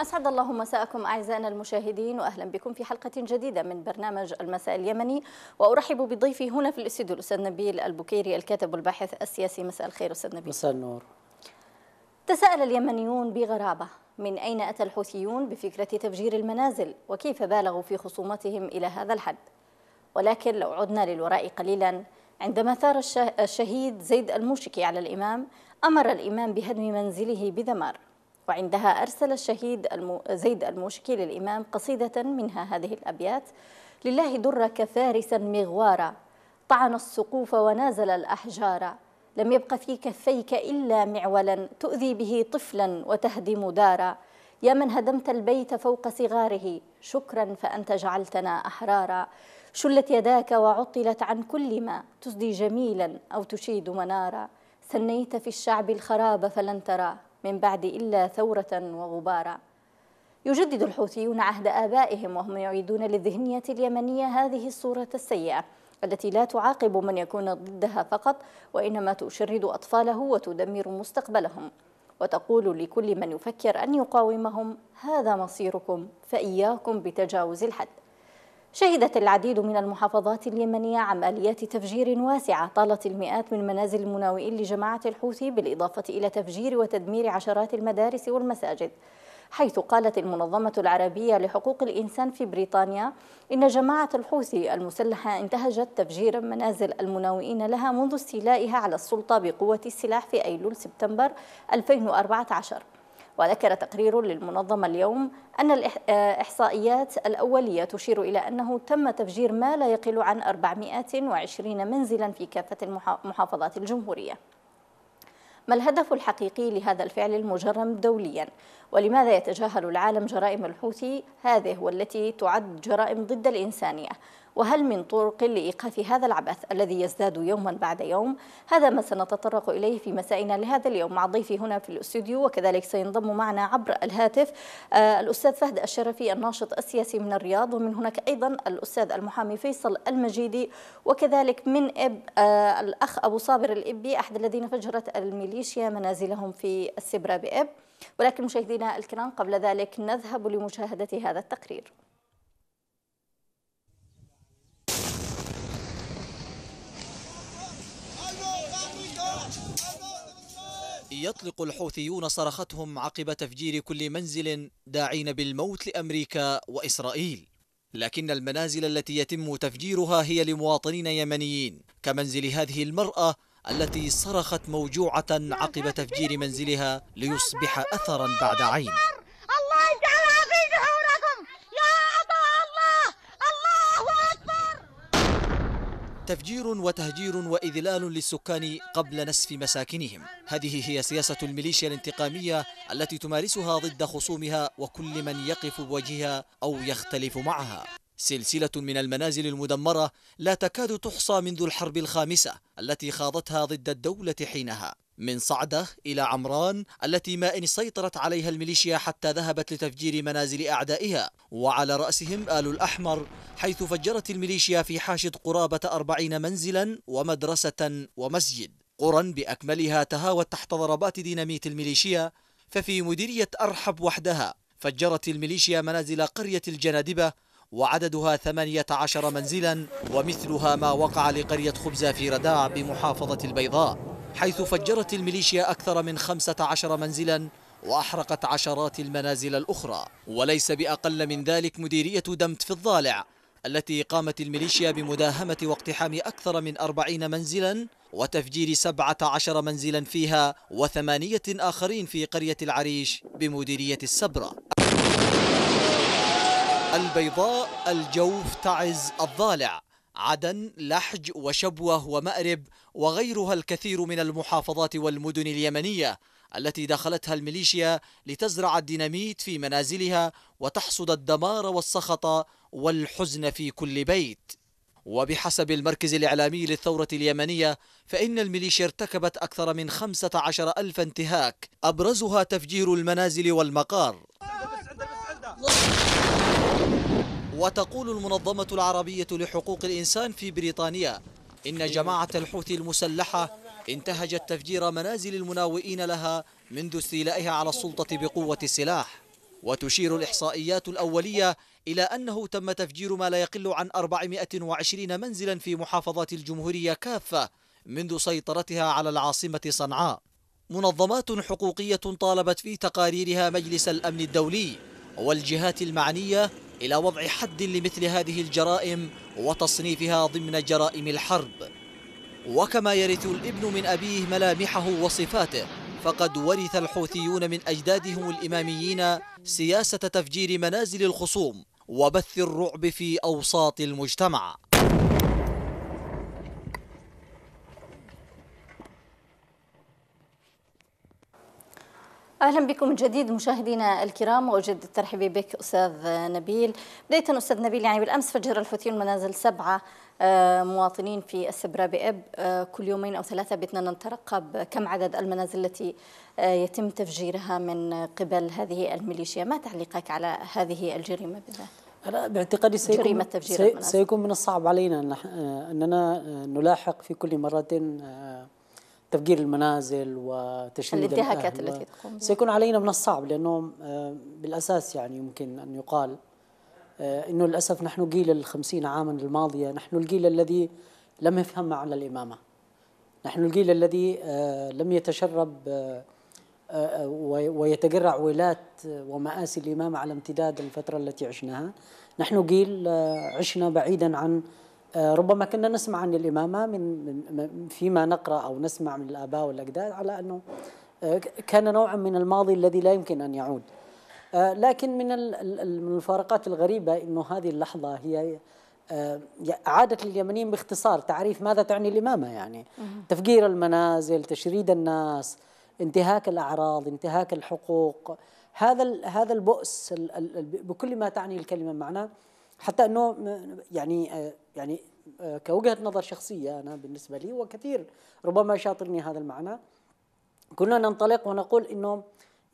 أسعد الله مساءكم أعزائنا المشاهدين وأهلا بكم في حلقة جديدة من برنامج المساء اليمني وأرحب بضيفي هنا في الاستوديو الأستاذ نبيل البكيري الكاتب والباحث السياسي مساء الخير أستاذ نبيل مساء النور تساءل اليمنيون بغرابة من أين أتى الحوثيون بفكرة تفجير المنازل وكيف بالغوا في خصومتهم إلى هذا الحد ولكن لو عدنا للوراء قليلا عندما ثار الشهيد زيد الموشكي على الإمام أمر الإمام بهدم منزله بذمار وعندها أرسل الشهيد زيد الموشكي للإمام قصيدة منها هذه الأبيات لله درك فارسا مغوارا طعن السقوف ونازل الأحجار لم يبق في كفيك إلا معولا تؤذي به طفلا وتهدم دارا يا من هدمت البيت فوق صغاره شكرا فأنت جعلتنا أحرارا شلت يداك وعطلت عن كل ما تسدي جميلا أو تشيد منارا سنيت في الشعب الخراب فلن تراه من بعد إلا ثورة وغبارا يجدد الحوثيون عهد آبائهم وهم يعيدون للذهنية اليمنية هذه الصورة السيئة التي لا تعاقب من يكون ضدها فقط وإنما تشرد أطفاله وتدمر مستقبلهم وتقول لكل من يفكر أن يقاومهم هذا مصيركم فإياكم بتجاوز الحد شهدت العديد من المحافظات اليمنية عمليات تفجير واسعة طالت المئات من منازل المناوئين لجماعة الحوثي بالإضافة إلى تفجير وتدمير عشرات المدارس والمساجد حيث قالت المنظمة العربية لحقوق الإنسان في بريطانيا إن جماعة الحوثي المسلحة انتهجت تفجير منازل المناوئين لها منذ استيلائها على السلطة بقوة السلاح في أيلول سبتمبر 2014 وذكر تقرير للمنظمة اليوم أن الإحصائيات آه، الأولية تشير إلى أنه تم تفجير ما لا يقل عن 420 منزلا في كافة محافظات الجمهورية ما الهدف الحقيقي لهذا الفعل المجرم دوليا ولماذا يتجاهل العالم جرائم الحوثي هذه والتي تعد جرائم ضد الإنسانية وهل من طرق لإيقاف هذا العبث الذي يزداد يوما بعد يوم هذا ما سنتطرق إليه في مسائنا لهذا اليوم مع ضيفي هنا في الاستوديو وكذلك سينضم معنا عبر الهاتف آه، الأستاذ فهد الشرفي الناشط السياسي من الرياض ومن هناك أيضا الأستاذ المحامي فيصل المجيدي وكذلك من إب آه، الأخ أبو صابر الإبي أحد الذين فجرت الميليشيا منازلهم في السبرة بإب ولكن مشاهدينا الكرام قبل ذلك نذهب لمشاهدة هذا التقرير يطلق الحوثيون صرختهم عقب تفجير كل منزل داعين بالموت لأمريكا وإسرائيل لكن المنازل التي يتم تفجيرها هي لمواطنين يمنيين كمنزل هذه المرأة التي صرخت موجوعة عقب تفجير منزلها ليصبح أثرا بعد عين تفجير وتهجير وإذلال للسكان قبل نسف مساكنهم هذه هي سياسة الميليشيا الانتقامية التي تمارسها ضد خصومها وكل من يقف بوجهها أو يختلف معها سلسلة من المنازل المدمرة لا تكاد تحصى منذ الحرب الخامسة التي خاضتها ضد الدولة حينها من صعدة إلى عمران التي ما إن سيطرت عليها الميليشيا حتى ذهبت لتفجير منازل أعدائها وعلى رأسهم آل الأحمر حيث فجرت الميليشيا في حاشد قرابة أربعين منزلا ومدرسة ومسجد قرى بأكملها تهاوت تحت ضربات ديناميت الميليشيا ففي مديرية أرحب وحدها فجرت الميليشيا منازل قرية الجنادبة وعددها 18 منزلا ومثلها ما وقع لقرية خبزة في رداع بمحافظة البيضاء حيث فجرت الميليشيا أكثر من 15 منزلا وأحرقت عشرات المنازل الأخرى وليس بأقل من ذلك مديرية دمت في الضالع التي قامت الميليشيا بمداهمة واقتحام أكثر من 40 منزلا وتفجير 17 منزلا فيها وثمانية آخرين في قرية العريش بمديرية السبرة البيضاء الجوف تعز الضالع عدن لحج وشبوه ومأرب وغيرها الكثير من المحافظات والمدن اليمنيه التي دخلتها الميليشيا لتزرع الديناميت في منازلها وتحصد الدمار والسخط والحزن في كل بيت وبحسب المركز الإعلامي للثورة اليمنية فإن الميليشيا ارتكبت أكثر من 15 ألف انتهاك أبرزها تفجير المنازل والمقار وتقول المنظمة العربية لحقوق الإنسان في بريطانيا إن جماعة الحوثي المسلحة انتهجت تفجير منازل المناوئين لها منذ استيلائها على السلطة بقوة السلاح وتشير الإحصائيات الأولية إلى أنه تم تفجير ما لا يقل عن 420 منزلا في محافظات الجمهورية كافة منذ سيطرتها على العاصمة صنعاء منظمات حقوقية طالبت في تقاريرها مجلس الأمن الدولي والجهات المعنية إلى وضع حد لمثل هذه الجرائم وتصنيفها ضمن جرائم الحرب وكما يرث الابن من أبيه ملامحه وصفاته فقد ورث الحوثيون من أجدادهم الإماميين سياسة تفجير منازل الخصوم وبث الرعب في أوساط المجتمع اهلا بكم من جديد مشاهدينا الكرام واجد الترحيب بك استاذ نبيل بدايه استاذ نبيل يعني بالامس فجر الفتيل منازل سبعه آه، مواطنين في السبرة بإب آه، كل يومين أو ثلاثة بدنا نترقب كم عدد المنازل التي آه، يتم تفجيرها من قبل هذه الميليشيا ما تعليقك على هذه الجريمة بالذات؟ أنا باعتقادي سيكون, جريمة تفجير المنازل. سيكون من الصعب علينا أننا نلاحق في كل مرة تفجير المنازل وتشريد الانتهاكات التي تقوم بها سيكون علينا من الصعب لأنه آه، بالأساس يعني يمكن أن يقال آه، أنه للأسف نحن جيل ال 50 عاما الماضية نحن الجيل الذي لم يفهم معنى الإمامة نحن الجيل الذي آه، لم يتشرب ويتجرع ويلات ومآسي الإمامة على امتداد الفترة التي عشناها نحن جيل عشنا بعيدا عن آه، ربما كنا نسمع عن الإمامة من فيما نقرأ أو نسمع من الآباء والأجداد على أنه آه، كان نوعا من الماضي الذي لا يمكن أن يعود آه، لكن من المفارقات الغريبة أنه هذه اللحظة هي عادت لليمنيين باختصار تعريف ماذا تعني الإمامة يعني تفجير المنازل تشريد الناس انتهاك الأعراض انتهاك الحقوق هذا هذا البؤس بكل ما تعني الكلمة معناه حتى أنه يعني يعني آه، كوجهة نظر شخصية أنا بالنسبة لي وكثير ربما يشاطرني هذا المعنى كنا ننطلق ونقول أنه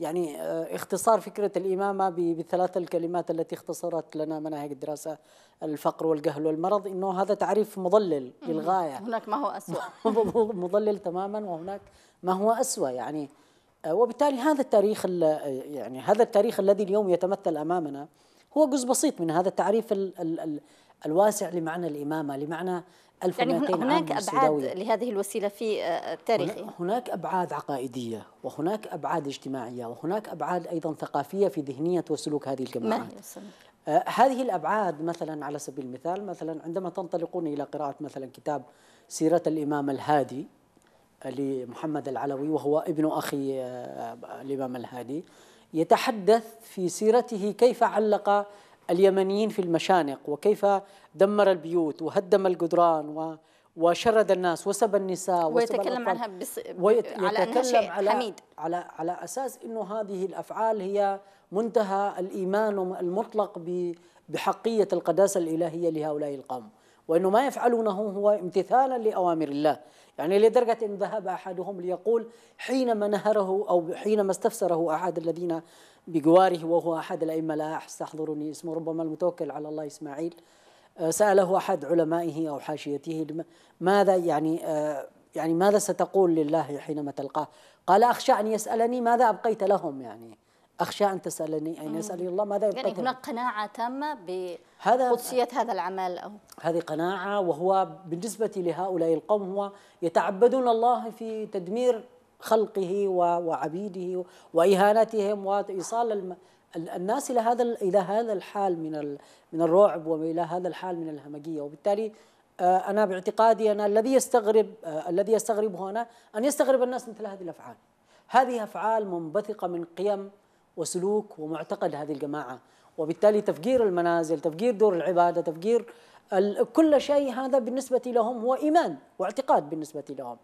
يعني آه، اختصار فكرة الإمامة بثلاث الكلمات التي اختصرت لنا مناهج الدراسة الفقر والجهل والمرض إنه هذا تعريف مضلل للغاية هناك ما هو أسوأ مضلل تماما وهناك ما هو أسوأ يعني آه، وبالتالي هذا التاريخ يعني هذا التاريخ الذي اليوم يتمثل أمامنا هو جزء بسيط من هذا التعريف ال ال الواسع لمعنى الإمامة لمعنى ألف يعني هناك عام أبعاد لهذه الوسيلة في التاريخ آه، هناك أبعاد عقائدية وهناك أبعاد اجتماعية وهناك أبعاد أيضا ثقافية في ذهنية وسلوك هذه الجماعات آه هذه الأبعاد مثلا على سبيل المثال مثلا عندما تنطلقون إلى قراءة مثلا كتاب سيرة الإمام الهادي آه، لمحمد العلوي وهو ابن أخي آه، الإمام الهادي يتحدث في سيرته كيف علق اليمنيين في المشانق وكيف دمر البيوت وهدم الجدران و وشرد الناس وسب النساء وسب ويتكلم عنها بس... ويتكلم على أنها على... حميد على على اساس انه هذه الافعال هي منتهى الايمان المطلق ب... بحقيه القداسه الالهيه لهؤلاء القوم وانه ما يفعلونه هو امتثالا لاوامر الله يعني لدرجه ان ذهب احدهم ليقول حينما نهره او حينما استفسره احد الذين بجواره وهو أحد الأئمة لا أستحضرني اسمه ربما المتوكل على الله إسماعيل آه، سأله أحد علمائه أو حاشيته ماذا يعني آه، يعني ماذا ستقول لله حينما تلقاه قال أخشى أن يسألني ماذا أبقيت لهم يعني أخشى أن تسألني أن يسألني الله ماذا يبقيت يعني هناك قناعة تامة بقدسية هذا العمل أو هذه قناعة وهو بالنسبة لهؤلاء القوم هو يتعبدون الله في تدمير خلقه وعبيده وإهانتهم وإيصال الناس إلى هذا إلى هذا الحال من من الرعب وإلى هذا الحال من الهمجية وبالتالي آه، أنا باعتقادي أنا الذي يستغرب آه، الذي يستغربه أنا أن يستغرب الناس مثل هذه الأفعال هذه أفعال منبثقة من قيم وسلوك ومعتقد هذه الجماعة وبالتالي تفجير المنازل تفجير دور العبادة تفجير كل شيء هذا بالنسبة لهم هو إيمان واعتقاد بالنسبة لهم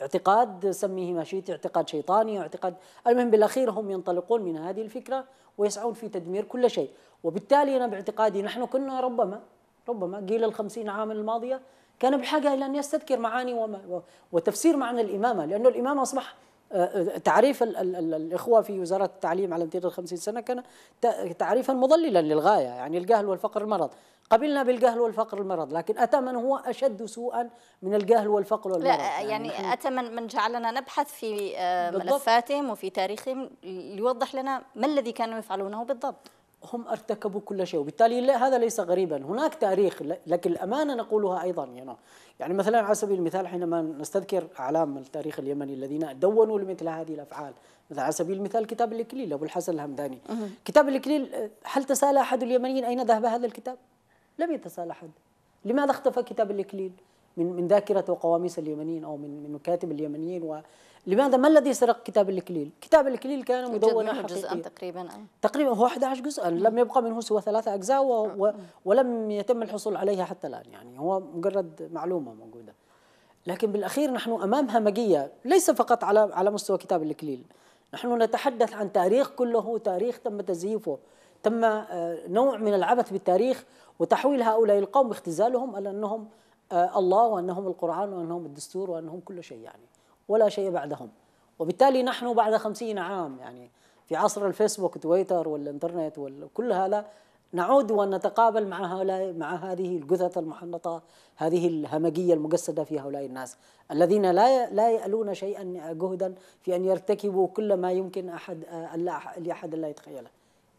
اعتقاد سميه ما شئت اعتقاد شيطاني اعتقاد المهم بالاخير هم ينطلقون من هذه الفكره ويسعون في تدمير كل شيء وبالتالي انا باعتقادي نحن كنا ربما ربما جيل الخمسين عام الماضيه كان بحاجه الى ان يستذكر معاني وما وتفسير معنى الامامه لانه الامامه اصبح آه، آه، تعريف الـ الـ الـ الإخوة في وزارة التعليم على مدار الخمسين سنة كان تعريفا مضللا للغاية يعني الجهل والفقر المرض قبلنا بالجهل والفقر والمرض لكن أتى من هو أشد سوءا من الجهل والفقر والمرض لا آه، يعني, يعني أتى من, من جعلنا نبحث في آه، ملفاتهم وفي تاريخهم ليوضح لنا ما الذي كانوا يفعلونه بالضبط هم ارتكبوا كل شيء وبالتالي لا هذا ليس غريبا هناك تاريخ لكن الأمانة نقولها أيضا يعني, يعني مثلا على سبيل المثال حينما نستذكر أعلام التاريخ اليمني الذين دونوا لمثل هذه الأفعال مثلا على سبيل المثال كتاب الإكليل أبو الحسن الهمداني كتاب الإكليل آه، هل تسأل أحد اليمنيين أين ذهب هذا الكتاب؟ لم يتسال أحد لماذا اختفى كتاب الإكليل من من ذاكرة وقواميس اليمنيين أو من من مكاتب اليمنيين ولماذا ما الذي سرق كتاب الإكليل؟ كتاب الإكليل كان مدونة جزءا تقريبا آه. تقريبا هو 11 جزءا لم يبقى منه سوى ثلاثة أجزاء و آه. و ولم يتم الحصول عليها حتى الآن يعني هو مجرد معلومة موجودة لكن بالأخير نحن أمام همجية ليس فقط على على مستوى كتاب الإكليل نحن نتحدث عن تاريخ كله تاريخ تم تزييفه تم آه، نوع من العبث بالتاريخ وتحويل هؤلاء القوم باختزالهم على انهم آه، الله وانهم القران وانهم الدستور وانهم كل شيء يعني ولا شيء بعدهم وبالتالي نحن بعد خمسين عام يعني في عصر الفيسبوك وتويتر والانترنت وكل هذا نعود ونتقابل مع هؤلاء مع هذه الجثث المحنطه هذه الهمجيه المجسده في هؤلاء الناس الذين لا لا يالون شيئا جهدا في ان يرتكبوا كل ما يمكن احد آه، لاحد لا يتخيله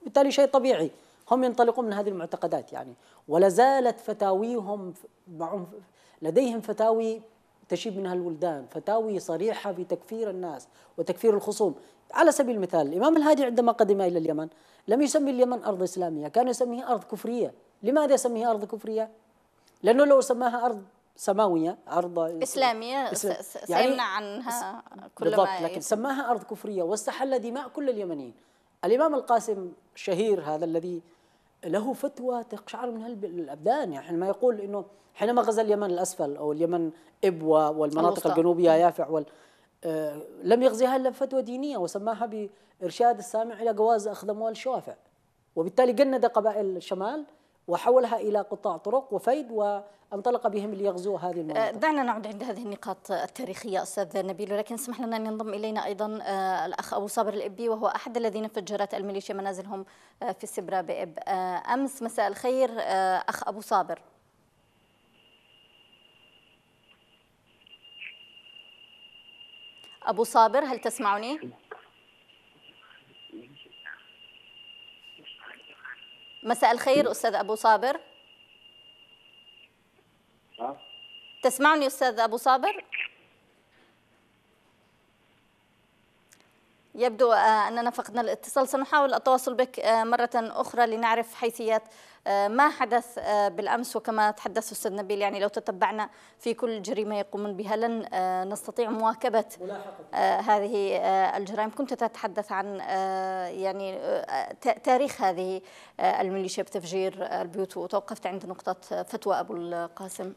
بالتالي شيء طبيعي هم ينطلقون من هذه المعتقدات يعني ولا زالت فتاويهم لديهم فتاوي تشيب منها الولدان فتاوي صريحة في تكفير الناس وتكفير الخصوم على سبيل المثال الإمام الهادي عندما قدم إلى اليمن لم يسمي اليمن أرض إسلامية كان يسميه أرض كفرية لماذا يسميه أرض كفرية؟ لأنه لو سماها أرض سماوية أرض إسلامية يعني سيمنع عنها كل بالضبط ما لكن سماها أرض كفرية واستحل دماء كل اليمنيين الإمام القاسم الشهير هذا الذي له فتوى تقشعر منها الابدان يعني حينما يقول انه حينما غزا اليمن الاسفل او اليمن ابوه والمناطق الجنوبيه يافع وال آه، لم يغزيها الا فتوى دينيه وسماها بارشاد السامع الى جواز اخذ اموال الشوافع وبالتالي جند قبائل الشمال وحولها الى قطاع طرق وفيد و... انطلق بهم ليغزوا هذه المنطقة أه، دعنا نعود عند هذه النقاط التاريخية أستاذ نبيل ولكن اسمح لنا أن ينضم إلينا أيضا أه، الأخ أبو صابر الإبي وهو أحد الذين فجرت الميليشيا منازلهم أه، في سبرا بإب أمس مساء الخير أخ أبو صابر أبو صابر هل تسمعني؟ مساء الخير أستاذ أبو صابر تسمعني أستاذ أبو صابر؟ يبدو آه، أننا فقدنا الاتصال سنحاول التواصل بك آه، مرة أخرى لنعرف حيثيات آه، ما حدث بالأمس وكما تحدث أستاذ نبيل يعني لو تتبعنا في كل جريمة يقومون بها لن نستطيع مواكبة هذه الجرائم كنت تتحدث عن يعني تاريخ هذه الميليشيا بتفجير البيوت وتوقفت عند نقطة فتوى أبو القاسم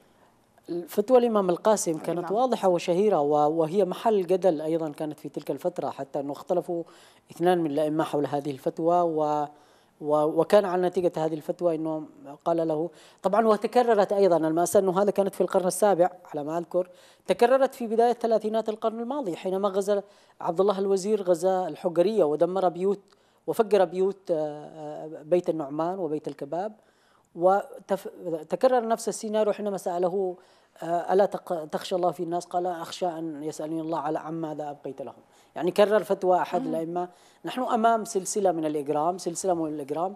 فتوى الإمام القاسم كانت نعم. واضحة وشهيرة وهي محل جدل أيضا كانت في تلك الفترة حتى أنه اختلفوا اثنان من الأئمة حول هذه الفتوى و وكان على نتيجة هذه الفتوى أنه قال له طبعا وتكررت أيضا المأساة أنه هذا كانت في القرن السابع على ما أذكر تكررت في بداية ثلاثينات القرن الماضي حينما غزا عبد الله الوزير غزا الحجرية ودمر بيوت وفجر بيوت آه، آه، بيت النعمان وبيت الكباب وتكرر نفس السيناريو حينما سأله آه، ألا تخشى الله في الناس قال أخشى أن يسألني الله على عن ماذا أبقيت لهم يعني كرر فتوى أحد الأئمة نحن أمام سلسلة من الإجرام سلسلة من الإجرام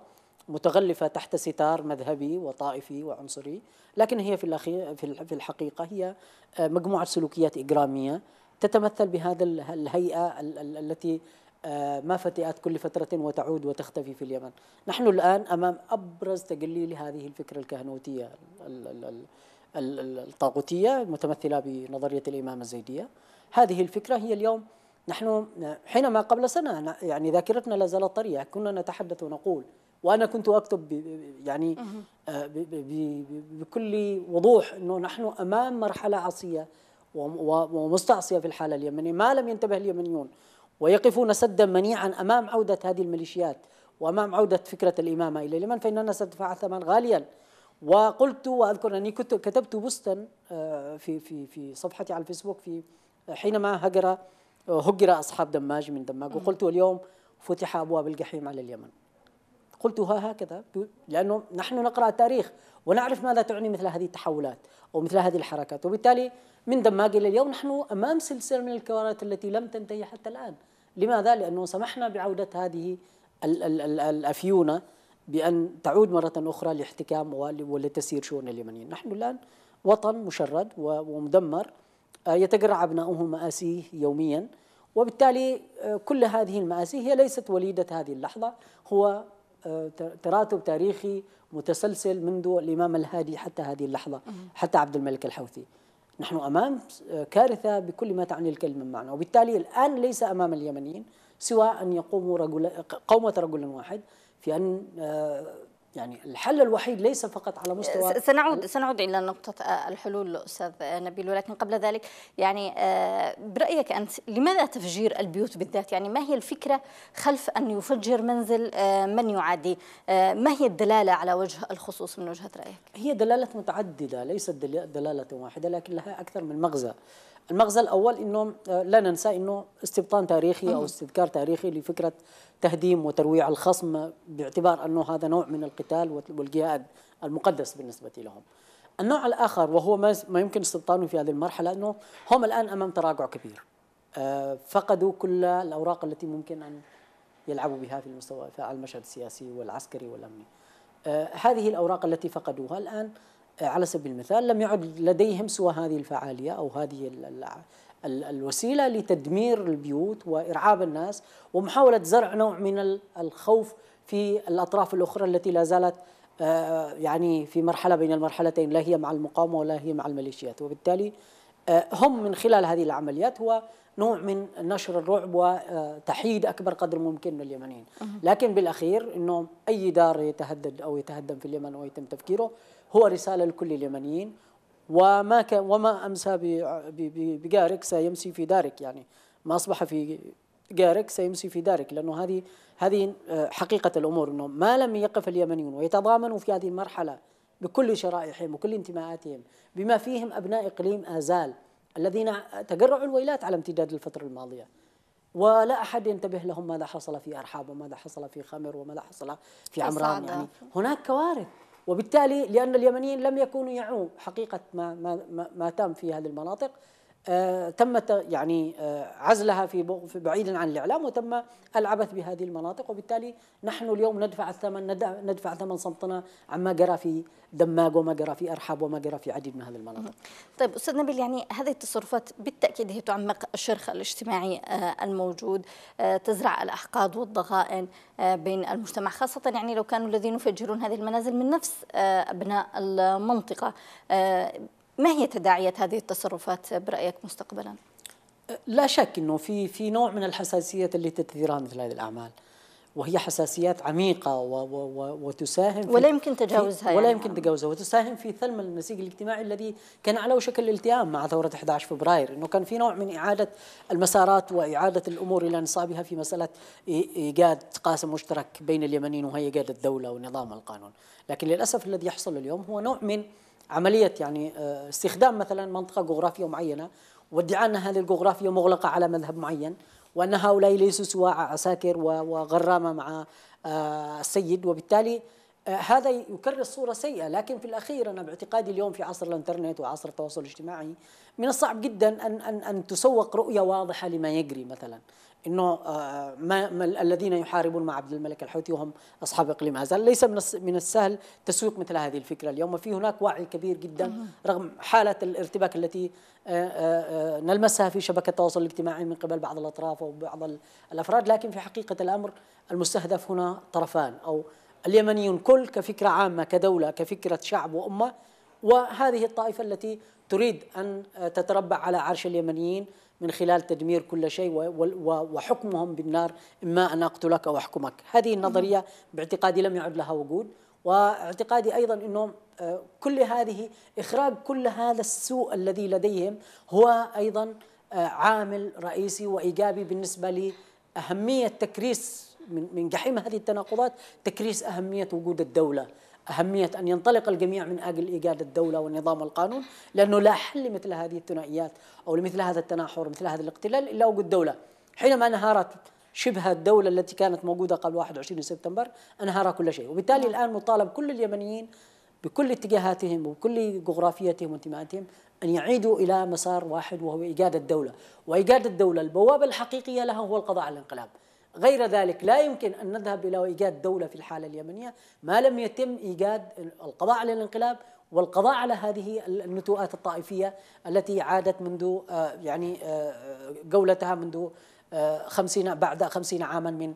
متغلفة تحت ستار مذهبي وطائفي وعنصري لكن هي في, الأخير في الحقيقة هي آه، مجموعة سلوكيات إجرامية تتمثل بهذا الهيئة التي آه، ما فتئت كل فترة وتعود وتختفي في اليمن نحن الآن أمام أبرز تجلي لهذه الفكرة الكهنوتية الطاغوتية المتمثلة بنظرية الإمامة الزيدية هذه الفكرة هي اليوم نحن حينما قبل سنة يعني ذاكرتنا لا زالت طرية كنا نتحدث ونقول وأنا كنت أكتب يعني آه، بكل وضوح أنه نحن أمام مرحلة عصية ومستعصية في الحالة اليمنية ما لم ينتبه اليمنيون ويقفون سدا منيعا امام عوده هذه الميليشيات وامام عوده فكره الامامه الى اليمن فاننا سندفع ثمن غاليا وقلت واذكر اني كنت كتبت بوستا آه، في في في صفحتي على الفيسبوك في حينما هجر هجر اصحاب دماج من دماج وقلت اليوم فتح ابواب الجحيم على اليمن قلتها هكذا لانه نحن نقرا التاريخ ونعرف ماذا تعني مثل هذه التحولات ومثل هذه الحركات وبالتالي من دماج الى اليوم نحن امام سلسله من الكوارث التي لم تنتهي حتى الان لماذا؟ لأنه سمحنا بعودة هذه الأفيونة بأن تعود مرة أخرى لاحتكام ولتسيير شؤون اليمنيين نحن الآن وطن مشرد ومدمر آه، يتجرع أبناؤه مآسيه يوميا وبالتالي آه، كل هذه المآسي هي ليست وليدة هذه اللحظة هو آه، تراتب تاريخي متسلسل منذ الإمام الهادي حتى هذه اللحظة حتى عبد الملك الحوثي نحن أمام كارثة بكل ما تعني الكلمة معنى وبالتالي الآن ليس أمام اليمنيين سوى أن يقوموا رجل قومة رجل واحد في أن آه، يعني الحل الوحيد ليس فقط على مستوى سنعود سنعود الى نقطه آه، الحلول استاذ نبيل ولكن قبل ذلك يعني آه، برايك انت لماذا تفجير البيوت بالذات يعني ما هي الفكره خلف ان يفجر منزل آه، من يعادي ما هي الدلاله على وجه الخصوص من وجهه رايك هي دلاله متعدده ليست دلاله واحده لكن لها اكثر من مغزى المغزى الأول أنه آه، لا ننسى أنه استبطان تاريخي أو استذكار تاريخي لفكرة تهديم وترويع الخصم باعتبار أنه هذا نوع من القتال والجهاد المقدس بالنسبة لهم النوع الآخر وهو ما يمكن استبطانه في هذه المرحلة أنه هم الآن أمام تراجع كبير آه، فقدوا كل الأوراق التي ممكن أن يلعبوا بها في المستوى على المشهد السياسي والعسكري والأمني آه، هذه الأوراق التي فقدوها الآن على سبيل المثال لم يعد لديهم سوى هذه الفعالية أو هذه الوسيلة لتدمير البيوت وإرعاب الناس ومحاولة زرع نوع من الخوف في الأطراف الأخرى التي لا زالت آه، آه، يعني في مرحلة بين المرحلتين لا هي مع المقاومة ولا هي مع الميليشيات وبالتالي آه، هم من خلال هذه العمليات هو نوع من نشر الرعب وتحييد اكبر قدر ممكن من اليمنيين، لكن بالاخير انه اي دار يتهدد او يتهدم في اليمن ويتم تفكيره هو رسالة لكل اليمنيين وما كان وما أمسى بجارك سيمسي في دارك يعني ما أصبح في جارك سيمسي في دارك لأنه هذه هذه آه، حقيقة الأمور أنه ما لم يقف اليمنيون ويتضامنوا في هذه المرحلة بكل شرائحهم وكل انتماءاتهم بما فيهم أبناء إقليم آزال الذين تجرعوا الويلات على امتداد الفترة الماضية ولا أحد ينتبه لهم ماذا حصل في أرحاب وماذا حصل في خمر وماذا حصل في عمران يعني هناك كوارث وبالتالي لأن اليمنيين لم يكونوا يعوا حقيقة ما, ما, ما تم في هذه المناطق آه، تم يعني آه، عزلها في بعيدا عن الاعلام وتم العبث بهذه المناطق وبالتالي نحن اليوم ندفع الثمن ندفع ثمن صمتنا عما جرى في دماغ وما جرى في ارحب وما جرى في عديد من هذه المناطق. طيب استاذ نبيل يعني هذه التصرفات بالتاكيد هي تعمق الشرخ الاجتماعي آه، الموجود تزرع الاحقاد والضغائن بين المجتمع خاصه يعني لو كانوا الذين يفجرون هذه المنازل من نفس ابناء المنطقه ما هي تداعيات هذه التصرفات برايك مستقبلا؟ لا شك انه في في نوع من الحساسيات اللي تثيرها مثل هذه الاعمال وهي حساسيات عميقه و و وتساهم ولا يمكن تجاوزها يعني ولا يمكن تجاوزها وتساهم في ثلم النسيج الاجتماعي الذي كان على وشك الالتئام مع ثوره 11 فبراير انه كان في نوع من اعاده المسارات واعاده الامور الى نصابها في مساله ايجاد قاسم مشترك بين اليمنيين وهي ايجاد الدوله ونظام القانون لكن للاسف الذي يحصل اليوم هو نوع من عمليه يعني آه، استخدام مثلا منطقه جغرافيه معينه وادعاء ان هذه الجغرافيا مغلقه على مذهب معين وان هؤلاء ليسوا سوى عساكر وغرامه مع آه، السيد وبالتالي آه، هذا يكرر صورة سيئة لكن في الأخير أنا باعتقادي اليوم في عصر الإنترنت وعصر التواصل الاجتماعي من الصعب جدا أن, أن, أن تسوق رؤية واضحة لما يجري مثلا انه آه، ما الذين يحاربون مع عبد الملك الحوثي وهم اصحاب اقليم هازال ليس من من السهل تسويق مثل هذه الفكره اليوم في هناك وعي كبير جدا رغم حاله الارتباك التي آه، آه، نلمسها في شبكه التواصل الاجتماعي من قبل بعض الاطراف او بعض الافراد لكن في حقيقه الامر المستهدف هنا طرفان او اليمنيون كل كفكره عامه كدوله كفكره شعب وامه وهذه الطائفه التي تريد ان تتربع على عرش اليمنيين من خلال تدمير كل شيء وحكمهم بالنار إما أن أقتلك أو أحكمك هذه النظرية باعتقادي لم يعد لها وجود واعتقادي أيضا أنه آه، كل هذه إخراج كل هذا السوء الذي لديهم هو أيضا آه، عامل رئيسي وإيجابي بالنسبة لأهمية تكريس من جحيم هذه التناقضات تكريس أهمية وجود الدولة أهمية أن ينطلق الجميع من أجل إيجاد الدولة والنظام والقانون لأنه لا حل لمثل هذه الثنائيات أو لمثل هذا التناحر مثل هذا الاقتلال إلا وجود دولة حينما انهارت شبه الدولة التي كانت موجودة قبل 21 سبتمبر انهار كل شيء وبالتالي الآن مطالب كل اليمنيين بكل اتجاهاتهم وبكل جغرافيتهم وانتماءاتهم أن يعيدوا إلى مسار واحد وهو إيجاد الدولة وإيجاد الدولة البوابة الحقيقية لها هو القضاء على الانقلاب غير ذلك لا يمكن أن نذهب إلى إيجاد دولة في الحالة اليمنية ما لم يتم إيجاد القضاء على الانقلاب والقضاء على هذه النتوءات الطائفية التي عادت منذ آه، يعني آه، جولتها منذ آه، خمسين بعد خمسين عاما من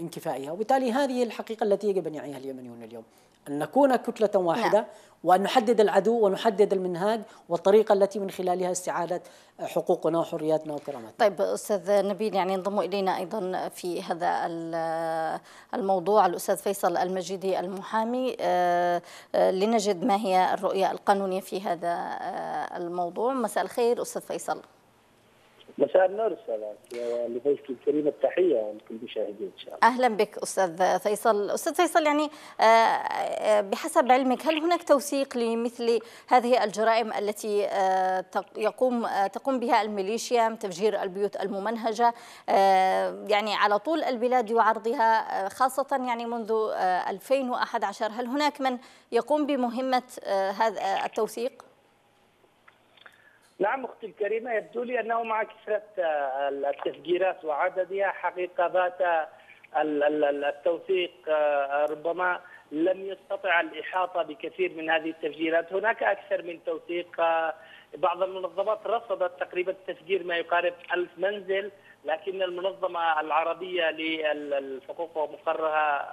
انكفائها وبالتالي هذه الحقيقة التي يجب أن يعيها اليمنيون اليوم أن نكون كتلة نعم. واحدة نعم. وأن نحدد العدو ونحدد المنهاج والطريقة التي من خلالها استعادة حقوقنا وحرياتنا وكرامتنا طيب أستاذ نبيل يعني انضموا إلينا أيضا في هذا الموضوع الأستاذ فيصل المجيدي المحامي آه، آه، لنجد ما هي الرؤية القانونية في هذا آه، الموضوع مساء الخير أستاذ فيصل مساء النور استاذ ولزوجتي الكريمه التحيه لكل المشاهدين ان شاء الله. اهلا بك استاذ فيصل، استاذ فيصل يعني آه، آه، بحسب علمك هل هناك توثيق لمثل هذه الجرائم التي آه، يقوم تقوم بها الميليشيا تفجير البيوت الممنهجه يعني على طول البلاد يعرضها خاصه يعني منذ 2011 هل هناك من يقوم بمهمه هذا التوثيق؟ نعم اختي الكريمه يبدو لي انه مع كثره آه، التفجيرات وعددها حقيقه بات آه، التوثيق آه، ربما لم يستطع الاحاطه بكثير من هذه التفجيرات، هناك اكثر من توثيق بعض المنظمات رصدت تقريبا تفجير ما يقارب ألف منزل لكن المنظمه العربيه للحقوق ومقرها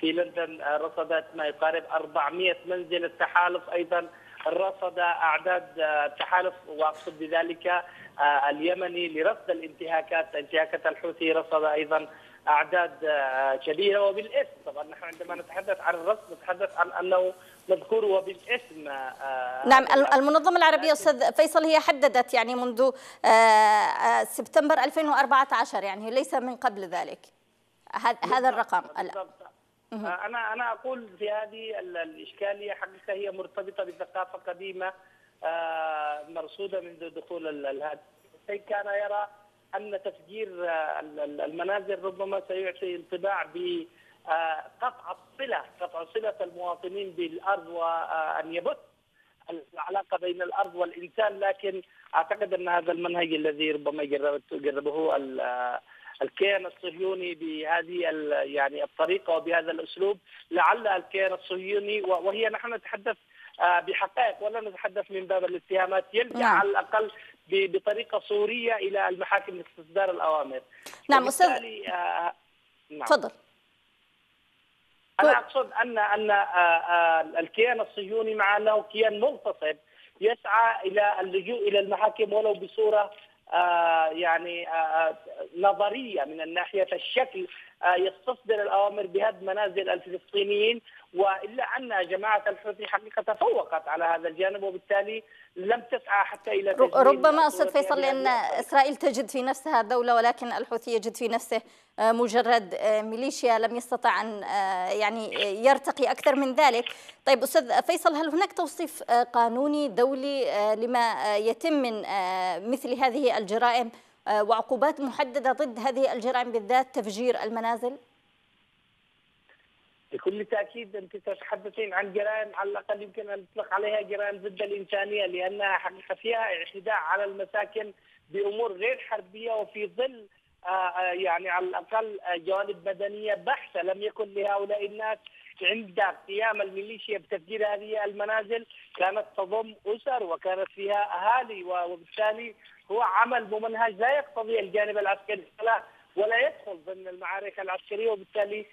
في لندن رصدت ما يقارب 400 منزل التحالف ايضا رصد اعداد آه، تحالف واقصد بذلك آه، اليمني لرصد الانتهاكات انتهاكات الحوثي رصد ايضا اعداد آه، كبيره وبالاسم طبعا نحن عندما نتحدث عن الرصد نتحدث عن انه مذكور وبالاسم نعم المنظمه العربيه استاذ فيصل هي حددت يعني منذ سبتمبر 2014 يعني ليس من قبل ذلك هذا الرقم بالضبط. آه، انا انا اقول في هذه الاشكاليه حقيقه هي مرتبطه بثقافه قديمه آه، مرصوده منذ دخول الهاتف كان يرى ان تفجير آه، المنازل ربما سيعطي انطباع بقطع الصله قطع صله المواطنين بالارض وان يبث العلاقه بين الارض والانسان لكن اعتقد ان هذا المنهج الذي ربما جربته جربه الكيان الصهيوني بهذه يعني الطريقه وبهذا الاسلوب لعل الكيان الصهيوني وهي نحن نتحدث آه، بحقائق ولا نتحدث من باب الاتهامات يلجا نعم. على الاقل بطريقه صوريه الى المحاكم لاستصدار الاوامر نعم استاذ آه نعم. تفضل انا طيب. اقصد ان ان آه، آه، الكيان الصهيوني مع انه كيان منتصب يسعى الى اللجوء الى المحاكم ولو بصوره آه، يعني آه، آه، نظريه من الناحيه الشكل يستصدر الاوامر بهدم منازل الفلسطينيين والا ان جماعه الحوثي حقيقه تفوقت على هذا الجانب وبالتالي لم تسعى حتى الى ربما استاذ فيصل لان اسرائيل تجد في نفسها دوله ولكن الحوثي يجد في نفسه آه، مجرد آه، ميليشيا لم يستطع أن آه، يعني يرتقي أكثر من ذلك طيب أستاذ فيصل هل هناك توصيف قانوني دولي لما يتم من مثل هذه الجرائم وعقوبات محددة ضد هذه الجرائم بالذات تفجير المنازل؟ بكل تاكيد انت تتحدثين عن جرائم على الاقل يمكن ان نطلق عليها جرائم ضد الانسانيه لانها حقيقه فيها اعتداء على المساكن بامور غير حربيه وفي ظل آه، آه، يعني على الاقل آه، جوانب مدنيه بحته لم يكن لهؤلاء الناس عند قيام الميليشيا بتفجير هذه المنازل كانت تضم اسر وكانت فيها اهالي وبالتالي هو عمل ممنهج لا يقتضي الجانب العسكري لا ولا يدخل ضمن المعارك العسكريه وبالتالي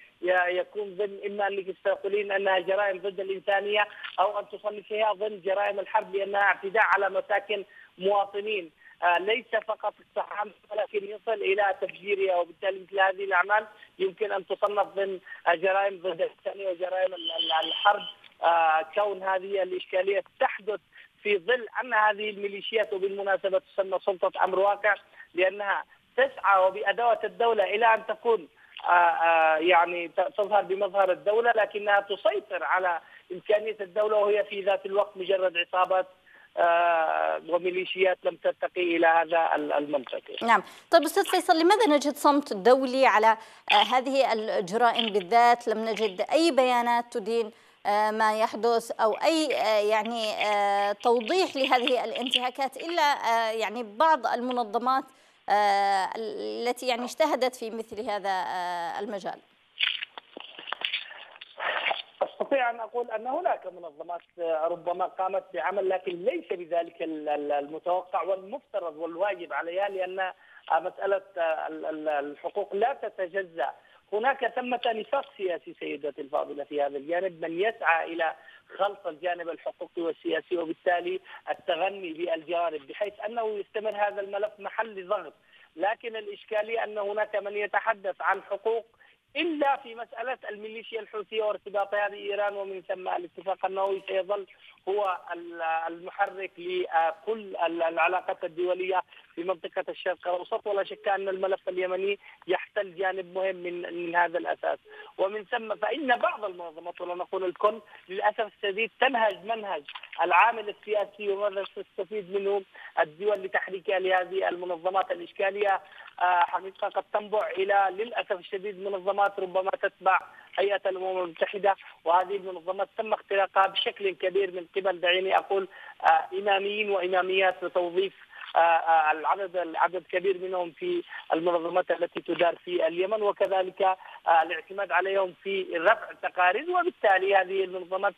يكون ضمن اما انك تقولين انها جرائم ضد الانسانيه او ان تصنفيها ضمن جرائم الحرب لانها اعتداء على مساكن مواطنين آه، ليس فقط السحام ولكن يصل الى تفجيرها وبالتالي مثل هذه الاعمال يمكن ان تصنف ضمن جرائم ضد الانسانيه وجرائم الحرب آه، كون هذه الاشكاليه تحدث في ظل ان هذه الميليشيات وبالمناسبه تسمى سلطه امر واقع لانها تسعى وبادوات الدوله الى ان تكون آه، يعني تظهر بمظهر الدوله لكنها تسيطر على امكانيه الدوله وهي في ذات الوقت مجرد عصابات آه، وميليشيات لم ترتقي الى هذا المنطق. نعم، طيب استاذ فيصل لماذا نجد صمت دولي على آه، هذه الجرائم بالذات؟ لم نجد اي بيانات تدين آه، ما يحدث او اي يعني توضيح لهذه الانتهاكات الا يعني بعض المنظمات التي يعني اجتهدت في مثل هذا المجال. استطيع ان اقول ان هناك منظمات آه، ربما قامت بعمل لكن ليس بذلك المتوقع والمفترض والواجب عليها لان مساله آه، الحقوق لا تتجزا هناك ثمة نفاق سياسي سيدتي الفاضلة في هذا الجانب من يسعى إلى خلط الجانب الحقوقي والسياسي وبالتالي التغني بالجانب بحيث أنه يستمر هذا الملف محل ضغط لكن الإشكالية أن هناك من يتحدث عن حقوق الا في مساله الميليشيا الحوثيه وارتباطها بايران ومن ثم الاتفاق النووي سيظل هو المحرك لكل العلاقات الدوليه في منطقه الشرق الاوسط ولا شك ان الملف اليمني يحتل جانب مهم من من هذا الاساس ومن ثم فان بعض المنظمات ولا نقول الكل للاسف الشديد تنهج منهج العامل السياسي وماذا تستفيد منه الدول لتحريكها لهذه المنظمات الاشكاليه آه، حقيقه قد تنبع الى للاسف الشديد منظمات ربما تتبع هيئه الامم المتحده وهذه المنظمات تم اختراقها بشكل كبير من قبل دعيني اقول آه، اماميين واماميات لتوظيف آه، آه، العدد العدد كبير منهم في المنظمات التي تدار في اليمن وكذلك الاعتماد عليهم في رفع التقارير وبالتالي هذه المنظمات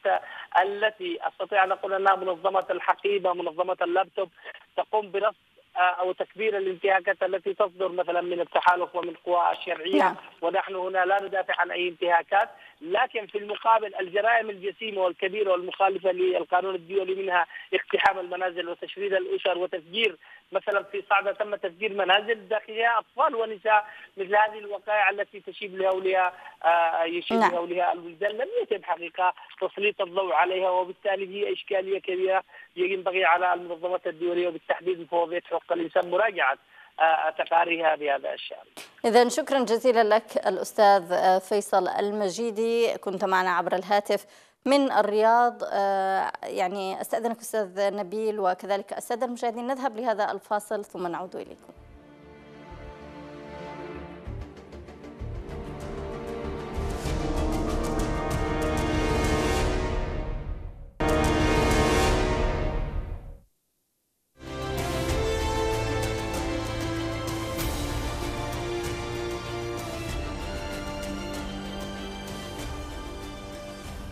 التي استطيع ان اقول انها منظمه الحقيبه منظمه اللابتوب تقوم برصد آه، او تكبير الانتهاكات التي تصدر مثلا من التحالف ومن قوى الشرعيه نعم. ونحن هنا لا ندافع عن اي انتهاكات لكن في المقابل الجرائم الجسيمه والكبيره والمخالفه للقانون الدولي منها اقتحام المنازل وتشريد الاسر وتفجير مثلا في صعده تم تفجير منازل داخلها اطفال ونساء مثل هذه الوقائع التي تشيب لاولياء آه، يشيب نعم. لهولها الوجدان لم يتم حقيقه تسليط الضوء عليها وبالتالي هي اشكاليه كبيره ينبغي على المنظمات الدوليه وبالتحديد مفوضيه حقوق الانسان مراجعه آه، تقاريرها بهذا الشأن إذا شكرا جزيلا لك الأستاذ آه، فيصل المجيدي كنت معنا عبر الهاتف من الرياض آه، يعني أستأذنك أستاذ نبيل وكذلك السادة المشاهدين نذهب لهذا الفاصل ثم نعود إليكم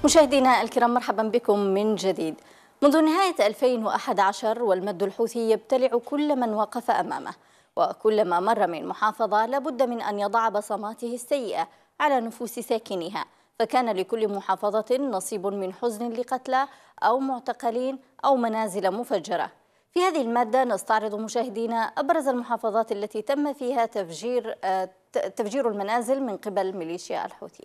مشاهدينا الكرام مرحبا بكم من جديد منذ نهاية 2011 والمد الحوثي يبتلع كل من وقف أمامه وكلما مر من محافظة لابد من أن يضع بصماته السيئة على نفوس ساكنها فكان لكل محافظة نصيب من حزن لقتلى أو معتقلين أو منازل مفجرة في هذه المادة نستعرض مشاهدينا أبرز المحافظات التي تم فيها تفجير آه، تفجير المنازل من قبل ميليشيا الحوثي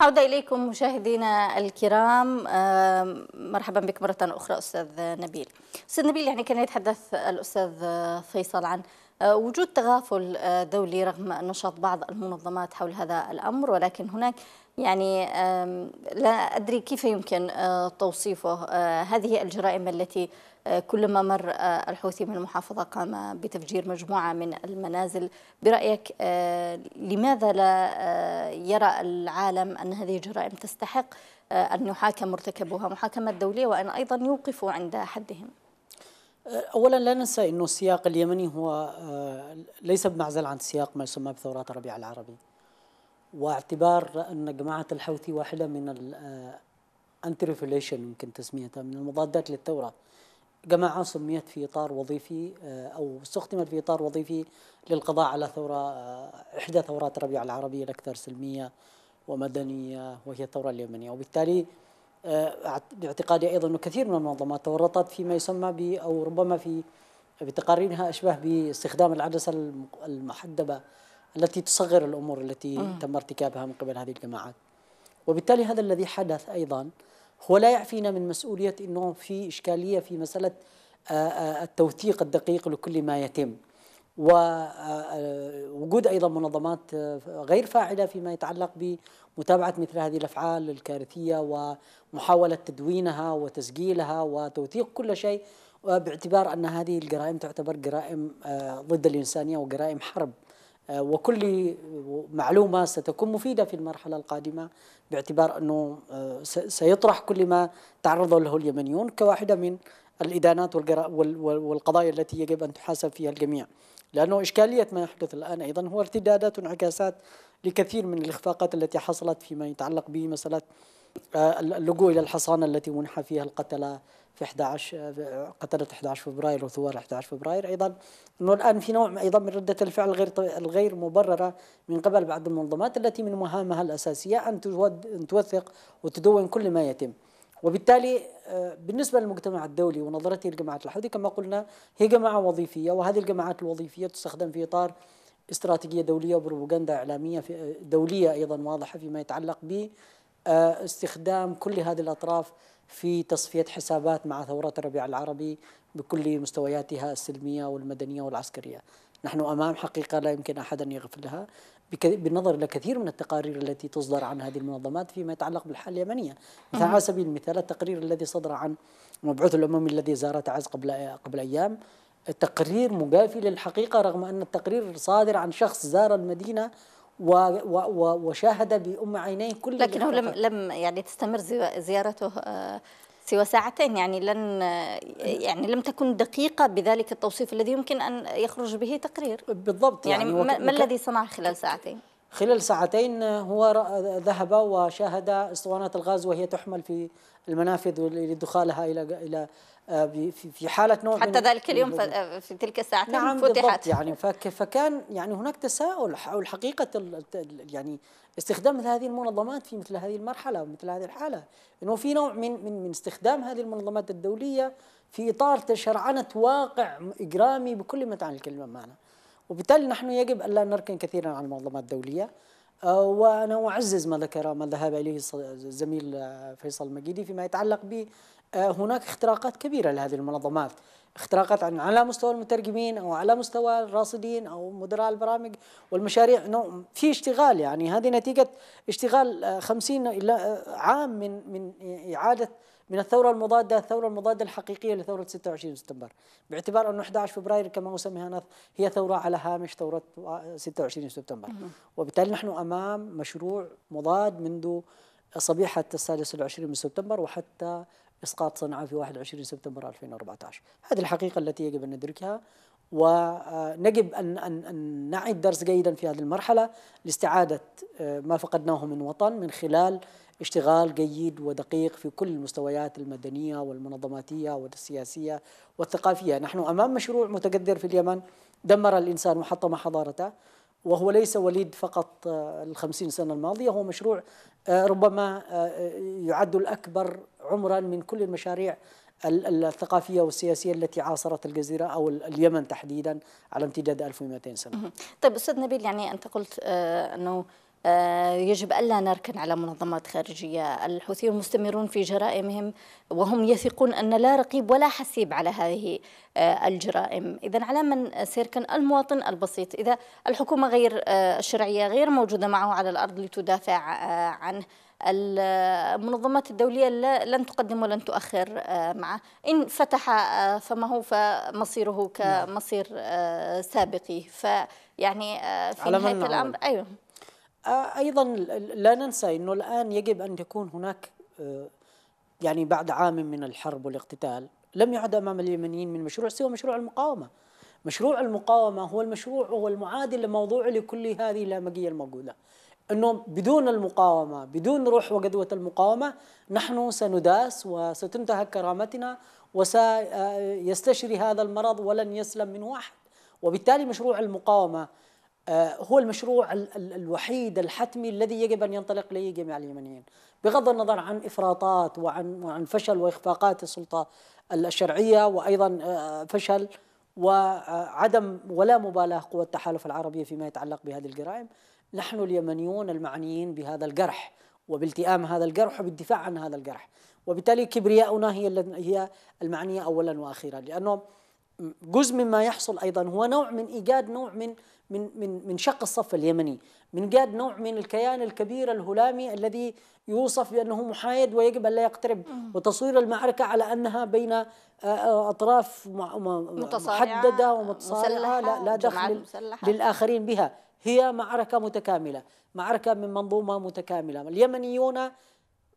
عودة إليكم مشاهدينا الكرام مرحبا بك مرة أخرى أستاذ نبيل أستاذ نبيل يعني كان يتحدث الأستاذ فيصل عن آه، وجود تغافل آه، دولي رغم نشاط بعض المنظمات حول هذا الأمر ولكن هناك يعني لا أدري كيف يمكن آه، توصيفه هذه الجرائم التي كلما مر آه، الحوثي من المحافظة قام بتفجير مجموعة من المنازل برأيك آه، لماذا لا آه، يرى العالم أن هذه الجرائم تستحق أن يحاكم مرتكبها محاكمة دولية وأن أيضا يوقفوا عند حدهم اولا لا ننسى انه السياق اليمني هو ليس بمعزل عن سياق ما يسمى بثورات الربيع العربي واعتبار ان جماعه الحوثي واحده من الانتي يمكن تسميتها من المضادات للثوره جماعة سميت في إطار وظيفي آه، أو استخدمت في إطار وظيفي للقضاء على ثورة آه، إحدى ثورات ربيع العربية الأكثر سلمية ومدنية وهي الثورة اليمنية وبالتالي آه، باعتقادي أيضا أن كثير من المنظمات تورطت فيما يسمى ب أو ربما في بتقاريرها أشبه باستخدام العدسة المحدبة التي تصغر الأمور التي تم ارتكابها من قبل هذه الجماعات وبالتالي هذا الذي حدث أيضا هو لا يعفينا من مسؤولية أنه في إشكالية في مسألة آه، آه، التوثيق الدقيق لكل ما يتم ووجود آه، أيضا منظمات غير فاعلة فيما يتعلق بمتابعة مثل هذه الأفعال الكارثية ومحاولة تدوينها وتسجيلها وتوثيق كل شيء باعتبار أن هذه الجرائم تعتبر جرائم ضد الإنسانية وجرائم حرب وكل معلومة ستكون مفيدة في المرحلة القادمة باعتبار أنه آه، سيطرح كل ما تعرض له اليمنيون كواحدة من الإدانات والقضايا التي يجب أن تحاسب فيها الجميع لأنه إشكالية ما يحدث الآن أيضا هو ارتدادات وانعكاسات لكثير من الإخفاقات التي حصلت فيما يتعلق بمسألة آه، اللجوء إلى الحصانة التي منح فيها القتلة في 11 آه، قتلت 11 فبراير وثوار 11 فبراير ايضا انه الان في نوع ايضا من رده الفعل غير الغير مبرره من قبل بعض المنظمات التي من مهامها الاساسيه ان توثق وتدون كل ما يتم. وبالتالي آه، بالنسبة للمجتمع الدولي ونظرته للجماعات الحوثي كما قلنا هي جماعة وظيفية وهذه الجماعات الوظيفية تستخدم في إطار استراتيجية دولية وبروباغندا إعلامية آه، دولية أيضا واضحة فيما يتعلق باستخدام كل هذه الأطراف في تصفية حسابات مع ثورات الربيع العربي بكل مستوياتها السلمية والمدنية والعسكرية نحن أمام حقيقة لا يمكن أحد أن يغفلها بالنظر إلى كثير من التقارير التي تصدر عن هذه المنظمات فيما يتعلق بالحالة اليمنية مثلا على سبيل المثال التقرير الذي صدر عن مبعوث الأممي الذي زار تعز قبل, قبل أيام تقرير مجافي للحقيقة رغم أن التقرير صادر عن شخص زار المدينة وشاهد بأم عينيه كل لكنه لم لم يعني تستمر زيارته آه، سوى ساعتين يعني لن يعني لم تكن دقيقة بذلك التوصيف الذي يمكن أن يخرج به تقرير بالضبط يعني, يعني ما الذي صنع خلال ساعتين؟ خلال ساعتين هو ذهب وشاهد اسطوانات الغاز وهي تحمل في المنافذ لدخالها الى الى آه، في حاله نوع حتى ذلك اليوم آه، في تلك الساعتين نعم فتحت يعني فكان يعني هناك تساؤل حول حقيقه يعني استخدام مثل هذه المنظمات في مثل هذه المرحله ومثل هذه الحاله انه في نوع من من من استخدام هذه المنظمات الدوليه في اطار شرعنه واقع اجرامي بكل ما تعني الكلمه معنا وبالتالي نحن يجب ألا نركن كثيرا على المنظمات الدولية آه، وأنا أعزز ما ذكر ما ذهب إليه الزميل آه، فيصل المجيدي فيما يتعلق ب آه، هناك اختراقات كبيرة لهذه المنظمات اختراقات على مستوى المترجمين أو على مستوى الراصدين أو مدراء البرامج والمشاريع في اشتغال يعني هذه نتيجة اشتغال خمسين إلى عام من من إعادة من الثورة المضادة الثورة المضادة الحقيقية لثورة 26 سبتمبر باعتبار أنه 11 فبراير كما أسميها أنا هي ثورة على هامش ثورة 26 سبتمبر وبالتالي نحن أمام مشروع مضاد منذ صبيحة السادس والعشرين من سبتمبر وحتى إسقاط صنعاء في 21 سبتمبر 2014 هذه الحقيقة التي يجب أن ندركها ونجب أن, أن, أن نعي الدرس جيدا في هذه المرحلة لاستعادة آه، ما فقدناه من وطن من خلال اشتغال جيد ودقيق في كل المستويات المدنية والمنظماتية والسياسية والثقافية نحن أمام مشروع متقدر في اليمن دمر الإنسان وحطم حضارته وهو ليس وليد فقط آه، الخمسين سنة الماضية هو مشروع آه، ربما آه، يعد الأكبر عمرا من كل المشاريع الثقافية والسياسية التي عاصرت الجزيرة أو اليمن تحديدا على امتداد 1200 سنة طيب أستاذ نبيل يعني أنت قلت أنه آه، يجب ألا نركن على منظمات خارجية الحوثيون مستمرون في جرائمهم وهم يثقون أن لا رقيب ولا حسيب على هذه آه، الجرائم إذا على من سيركن المواطن البسيط إذا الحكومة غير آه، الشرعية غير موجودة معه على الأرض لتدافع عنه المنظمات الدولية لن تقدم ولن تؤخر معه إن فتح فمه فمصيره نعم. كمصير سابقه فيعني في نهاية الأمر أيوه آه، ايضا لا ننسى انه الان يجب ان تكون هناك آه، يعني بعد عام من الحرب والاقتتال لم يعد امام اليمنيين من مشروع سوى مشروع المقاومه. مشروع المقاومه هو المشروع هو المعادل الموضوعي لكل هذه اللامجيه الموجوده. انه بدون المقاومه، بدون روح وقدوه المقاومه نحن سنداس وستنتهك كرامتنا وسيستشري آه، هذا المرض ولن يسلم منه احد. وبالتالي مشروع المقاومه آه، هو المشروع الوحيد الحتمي الذي يجب ان ينطلق اليه جميع اليمنيين بغض النظر عن افراطات وعن وعن فشل واخفاقات السلطه الشرعيه وايضا آه، فشل وعدم ولا مبالاه قوى التحالف العربي فيما يتعلق بهذه الجرائم نحن اليمنيون المعنيين بهذا الجرح وبالتئام هذا الجرح وبالدفاع عن هذا الجرح وبالتالي كبرياؤنا هي هي المعنيه اولا واخيرا لانه جزء مما يحصل ايضا هو نوع من ايجاد نوع من من من من شق الصف اليمني من جاد نوع من الكيان الكبير الهلامي الذي يوصف بانه محايد ويجب ان لا يقترب وتصوير المعركه على انها بين آه، آه، اطراف محدده ومتصارعه لا, لا دخل للاخرين بها هي معركه متكامله معركه من منظومه متكامله اليمنيون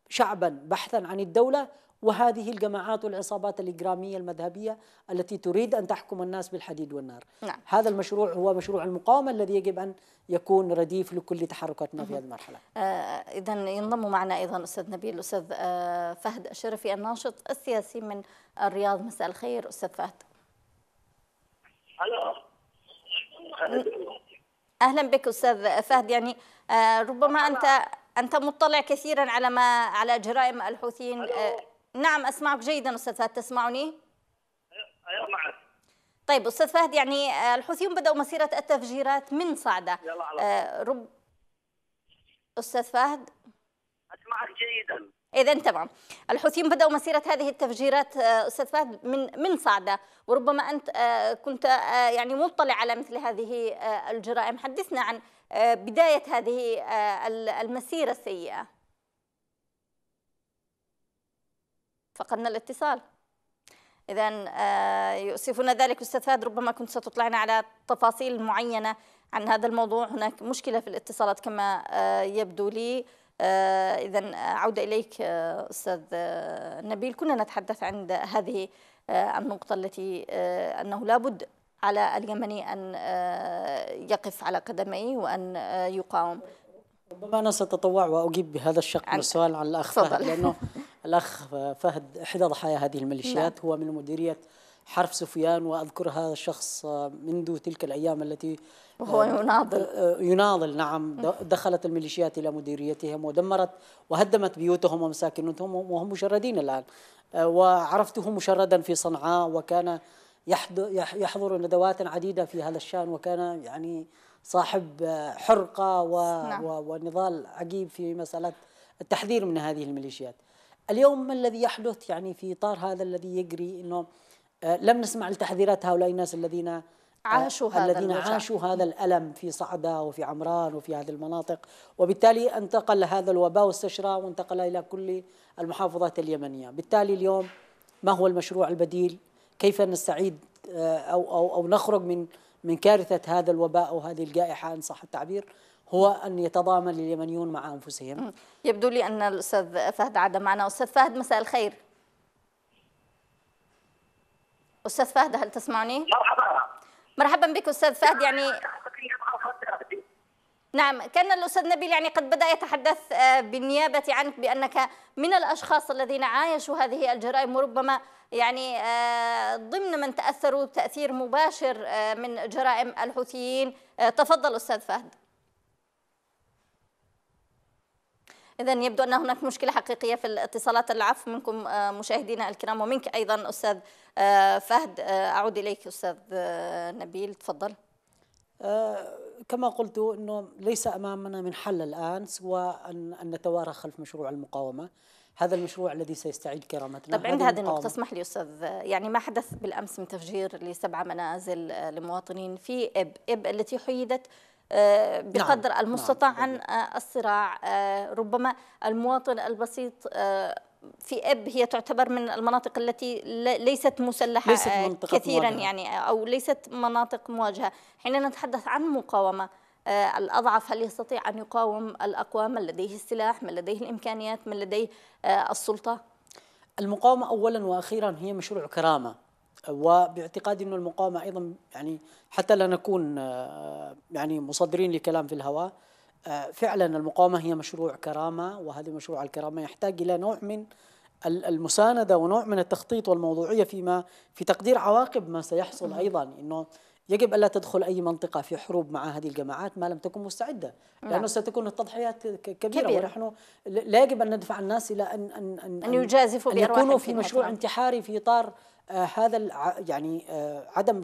شعبا بحثا عن الدوله وهذه الجماعات والعصابات الإجرامية المذهبية التي تريد أن تحكم الناس بالحديد والنار نعم. هذا المشروع هو مشروع المقاومة الذي يجب أن يكون رديف لكل تحركاتنا في هذه المرحلة آه إذا ينضم معنا أيضا أستاذ نبيل أستاذ آه فهد الشرفي الناشط السياسي من الرياض مساء الخير أستاذ فهد أهلا بك أستاذ فهد يعني آه ربما أنت أنت مطلع كثيرا على ما على جرائم الحوثيين آه، نعم أسمعك جيدا أستاذ فهد تسمعني؟ أيوة, أيوة، معك طيب أستاذ فهد يعني آه، الحوثيون بدأوا مسيرة التفجيرات من صعدة يلا على آه، رب... أستاذ فهد أسمعك جيدا إذا تمام الحوثيين بدأوا مسيرة هذه التفجيرات آه، أستاذ فهد من من صعدة وربما أنت كنت يعني مطلع على مثل هذه الجرائم حدثنا عن بداية هذه المسيرة السيئة فقدنا الاتصال إذا آه، يؤسفنا ذلك أستاذ فهد ربما كنت ستطلعنا على تفاصيل معينة عن هذا الموضوع هناك مشكلة في الاتصالات كما آه، يبدو لي آه، إذا عودة إليك أستاذ نبيل كنا نتحدث عند هذه النقطة التي أنه لابد على اليمني أن يقف على قدميه وأن يقاوم ربما أنا سأتطوع وأجيب بهذا الشق من السؤال عن الأخ لأنه الأخ فهد إحدى ضحايا هذه الميليشيات نعم. هو من مديرية حرف سفيان وأذكر هذا الشخص منذ تلك الأيام التي وهو آه، يناضل آه، آه، يناضل نعم دخلت الميليشيات إلى مديريتهم ودمرت وهدمت بيوتهم ومساكنهم وهم مشردين الآن وعرفته مشردا في صنعاء وكان يحضر ندوات عديدة في هذا الشأن وكان يعني صاحب حرقة و نعم. ونضال عجيب في مسألة التحذير من هذه الميليشيات اليوم ما الذي يحدث يعني في إطار هذا الذي يجري أنه آه، لم نسمع لتحذيرات هؤلاء الناس الذين آه، عاشوا هذا الذين الوجع. عاشوا هذا الألم في صعدة وفي عمران وفي هذه المناطق وبالتالي انتقل هذا الوباء واستشرى وانتقل إلى كل المحافظات اليمنية بالتالي اليوم ما هو المشروع البديل كيف نستعيد آه، أو, أو, أو نخرج من من كارثة هذا الوباء أو هذه الجائحة إن صح التعبير هو أن يتضامن اليمنيون مع أنفسهم يبدو لي أن الأستاذ فهد عاد معنا أستاذ فهد مساء الخير أستاذ فهد هل تسمعني؟ مرحبا مرحبا بك أستاذ فهد يعني نعم كان الأستاذ نبيل يعني قد بدأ يتحدث آه، بالنيابة عنك بأنك من الأشخاص الذين عايشوا هذه الجرائم وربما يعني آه، ضمن من تأثروا تأثير مباشر آه، من جرائم الحوثيين تفضل أستاذ فهد إذا يبدو أن هناك مشكلة حقيقية في الاتصالات العفو منكم آه، مشاهدينا الكرام ومنك أيضا أستاذ آه، فهد آه، أعود إليك أستاذ نبيل تفضل كما قلت أنه ليس أمامنا من حل الآن سوى أن نتوارى خلف مشروع المقاومة هذا المشروع الذي سيستعيد كرامتنا طب عند هذه النقطة اسمح لي أستاذ يعني ما حدث بالأمس من تفجير لسبع منازل لمواطنين في إب إب التي حيدت آه، نعم، بقدر نعم. المستطاع نعم. عن آه، الصراع آه، ربما المواطن البسيط في اب هي تعتبر من المناطق التي ليست مسلحه ليست منطقة كثيرا مواجهة. يعني او ليست مناطق مواجهه حين نتحدث عن مقاومه الأضعف هل يستطيع أن يقاوم الأقوى من لديه السلاح من لديه الإمكانيات من لديه السلطة؟ المقاومة أولا وأخيرا هي مشروع كرامة وباعتقادي أن المقاومة أيضا يعني حتى لا نكون آه، يعني مصدرين لكلام في الهواء آه، فعلا المقاومة هي مشروع كرامة وهذا مشروع الكرامة يحتاج إلى نوع من المساندة ونوع من التخطيط والموضوعية فيما في تقدير عواقب ما سيحصل أيضا أنه يجب ألا تدخل أي منطقة في حروب مع هذه الجماعات ما لم تكن مستعدة نعم. لأنه ستكون التضحيات كبيرة, كبيرة ونحن لا يجب أن ندفع الناس إلى أن أن أن, أن يجازفوا أن يكونوا في مشروع انتحاري في إطار آه هذا يعني آه عدم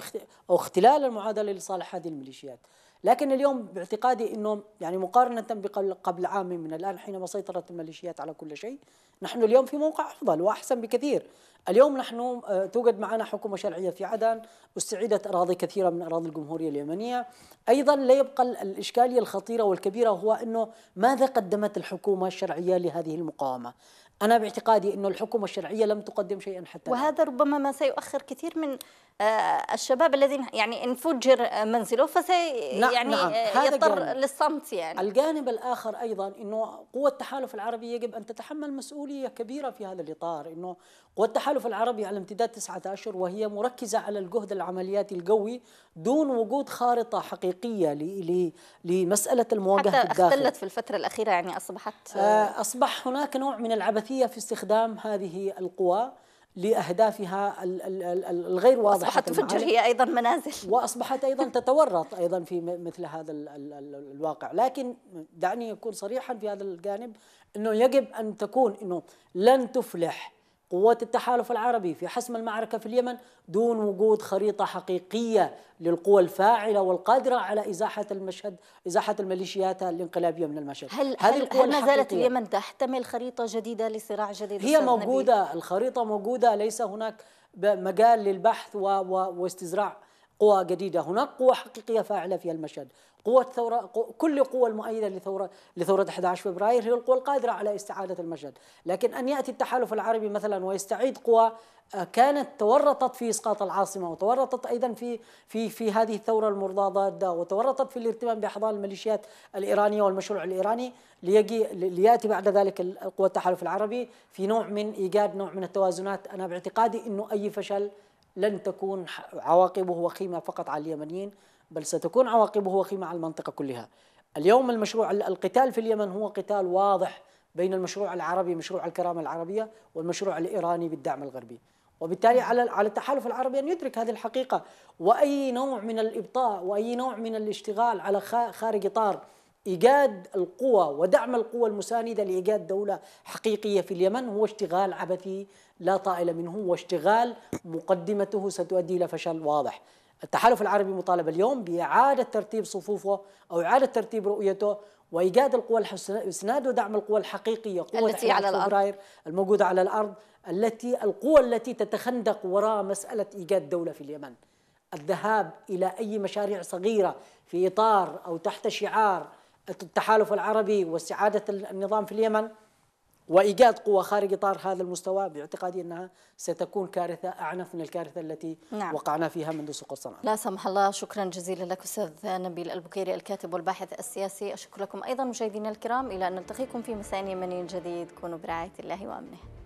أو اختلال المعادلة لصالح هذه الميليشيات لكن اليوم باعتقادي أنه يعني مقارنة بقبل قبل عام من الآن حينما سيطرت الميليشيات على كل شيء نحن اليوم في موقع أفضل وأحسن بكثير اليوم نحن آه، توجد معنا حكومة شرعية في عدن استعيدت أراضي كثيرة من أراضي الجمهورية اليمنية أيضا لا يبقى الإشكالية الخطيرة والكبيرة هو أنه ماذا قدمت الحكومة الشرعية لهذه المقاومة أنا باعتقادي أن الحكومة الشرعية لم تقدم شيئا حتى وهذا ربما ما سيؤخر كثير من آه، الشباب الذي يعني انفجر منزله فسي نعم، يعني نعم آه، يضطر للصمت يعني الجانب الاخر ايضا انه قوى التحالف العربي يجب ان تتحمل مسؤوليه كبيره في هذا الاطار انه قوى التحالف العربي على امتداد تسعة اشهر وهي مركزه على الجهد العملياتي القوي دون وجود خارطه حقيقيه لمساله المواجهه حتى الداخل اختلت في الفتره الاخيره يعني اصبحت آه، اصبح هناك نوع من العبثيه في استخدام هذه القوى لأهدافها الغير واضحة أصبحت تفجر هي أيضا منازل وأصبحت أيضا تتورط أيضا في مثل هذا الواقع لكن دعني أكون صريحا في هذا الجانب أنه يجب أن تكون أنه لن تفلح قوات التحالف العربي في حسم المعركة في اليمن دون وجود خريطة حقيقية للقوى الفاعلة والقادرة على إزاحة المشهد إزاحة الميليشيات الانقلابية من المشهد هل, هل, هل ما زالت اليمن تحتمل خريطة جديدة لصراع جديد هي موجودة النبي؟ الخريطة موجودة ليس هناك مجال للبحث و... و... واستزراع قوى جديدة هناك قوى حقيقية فاعلة في المشهد قوة ثورة كل قوى المؤيدة لثورة لثورة 11 فبراير هي القوى القادرة على استعادة المشهد لكن أن يأتي التحالف العربي مثلا ويستعيد قوى آه، كانت تورطت في اسقاط العاصمه وتورطت ايضا في في في هذه الثوره المرضى ضاده وتورطت في الاهتمام باحضان الميليشيات الايرانيه والمشروع الايراني ليجي لياتي بعد ذلك قوى التحالف العربي في نوع من ايجاد نوع من التوازنات انا باعتقادي انه اي فشل لن تكون عواقبه وخيمة فقط على اليمنيين بل ستكون عواقبه وخيمة على المنطقة كلها اليوم المشروع القتال في اليمن هو قتال واضح بين المشروع العربي مشروع الكرامة العربية والمشروع الإيراني بالدعم الغربي وبالتالي على على التحالف العربي ان يدرك هذه الحقيقه واي نوع من الابطاء واي نوع من الاشتغال على خارج اطار إيجاد القوى ودعم القوى المساندة لإيجاد دولة حقيقية في اليمن هو اشتغال عبثي لا طائل منه واشتغال مقدمته ستؤدي إلى فشل واضح التحالف العربي مطالب اليوم بإعادة ترتيب صفوفه أو إعادة ترتيب رؤيته وإيجاد القوى الإسناد ودعم القوى الحقيقية قوة التي على الأرض الموجودة على الأرض التي القوى التي تتخندق وراء مسألة إيجاد دولة في اليمن الذهاب إلى أي مشاريع صغيرة في إطار أو تحت شعار التحالف العربي واستعادة النظام في اليمن وإيجاد قوى خارج إطار هذا المستوى باعتقادي أنها ستكون كارثة أعنف من الكارثة التي نعم. وقعنا فيها منذ سقوط صنعاء لا سمح الله شكرا جزيلا لك أستاذ نبيل البكيري الكاتب والباحث السياسي أشكر لكم أيضا مشاهدينا الكرام إلى أن نلتقيكم في مساء يمني جديد كونوا برعاية الله وأمنه